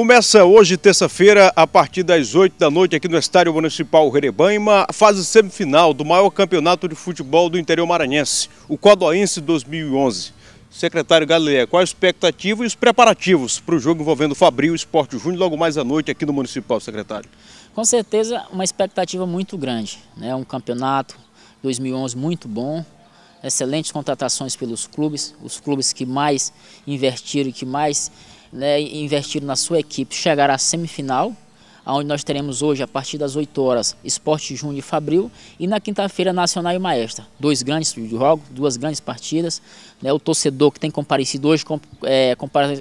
Começa hoje, terça-feira, a partir das 8 da noite, aqui no Estádio Municipal Rerebanha, a fase semifinal do maior campeonato de futebol do interior maranhense, o Codoense 2011. Secretário Galileu, qual a expectativa e os preparativos para o jogo envolvendo o Fabril e o Esporte Júnior logo mais à noite aqui no Municipal, secretário? Com certeza, uma expectativa muito grande. Né? Um campeonato 2011 muito bom, excelentes contratações pelos clubes, os clubes que mais investiram e que mais né, investiram na sua equipe chegaram à semifinal onde nós teremos hoje, a partir das 8 horas, Esporte Júnior e Fabril, e na quinta-feira, Nacional e Maestra. Dois grandes jogos, duas grandes partidas. Né? O torcedor que tem comparecido hoje é,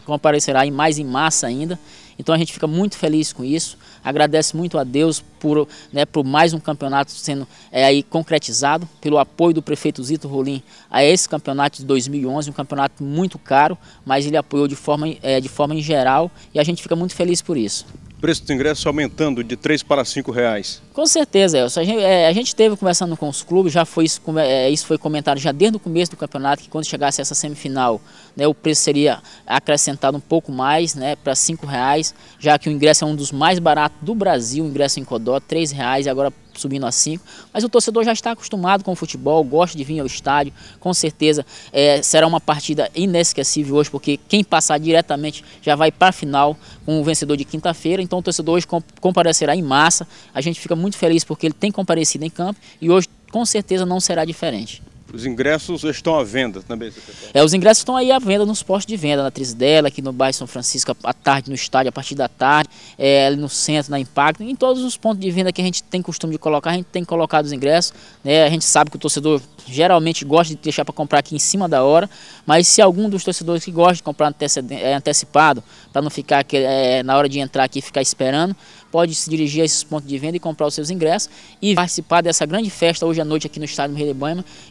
comparecerá em mais em massa ainda. Então a gente fica muito feliz com isso, agradece muito a Deus por, né, por mais um campeonato sendo é, aí concretizado, pelo apoio do prefeito Zito Rolim a esse campeonato de 2011, um campeonato muito caro, mas ele apoiou de forma, é, de forma em geral e a gente fica muito feliz por isso preço dos ingressos aumentando de 3 para 5 reais. Com certeza, Elcio. A gente, é, a gente teve conversando com os clubes, já foi isso, é, isso foi comentado já desde o começo do campeonato, que quando chegasse essa semifinal, né, o preço seria acrescentado um pouco mais, né, para 5 reais, já que o ingresso é um dos mais baratos do Brasil, o ingresso em Codó, 3 reais, e agora subindo a 5. Mas o torcedor já está acostumado com o futebol, gosta de vir ao estádio. Com certeza é, será uma partida inesquecível hoje, porque quem passar diretamente já vai para a final com o vencedor de quinta-feira. Então o torcedor hoje comparecerá em massa. A gente fica muito feliz porque ele tem comparecido em campo e hoje com certeza não será diferente. Os ingressos estão à venda também, É, os ingressos estão aí à venda nos postos de venda, na Trisdela, aqui no bairro São Francisco, à tarde no estádio, a partir da tarde, é, ali no centro, na Impacto, em todos os pontos de venda que a gente tem costume de colocar, a gente tem colocado os ingressos, né? A gente sabe que o torcedor geralmente gosta de deixar para comprar aqui em cima da hora, mas se algum dos torcedores que gosta de comprar eh, antecipado, para não ficar é, na hora de entrar aqui ficar esperando, pode se dirigir a esses pontos de venda e comprar os seus ingressos e participar dessa grande festa hoje à noite aqui no estádio Rei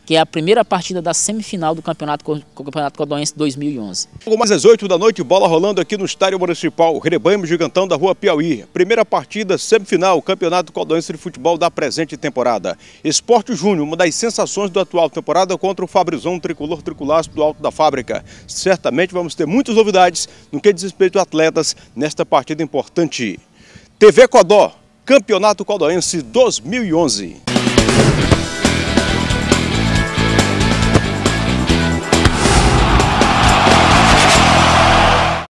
que é a primeira partida da semifinal do Campeonato, Campeonato Codoense 2011. Logo mais às 8 da noite, bola rolando aqui no estádio municipal Rebanho Gigantão da Rua Piauí. Primeira partida semifinal Campeonato Codoense de Futebol da presente temporada. Esporte Júnior, uma das sensações do atual temporada contra o Fabrizão Tricolor Triculaço do Alto da Fábrica. Certamente vamos ter muitas novidades no que diz respeito a atletas nesta partida importante. TV Codó, Campeonato Codoense 2011.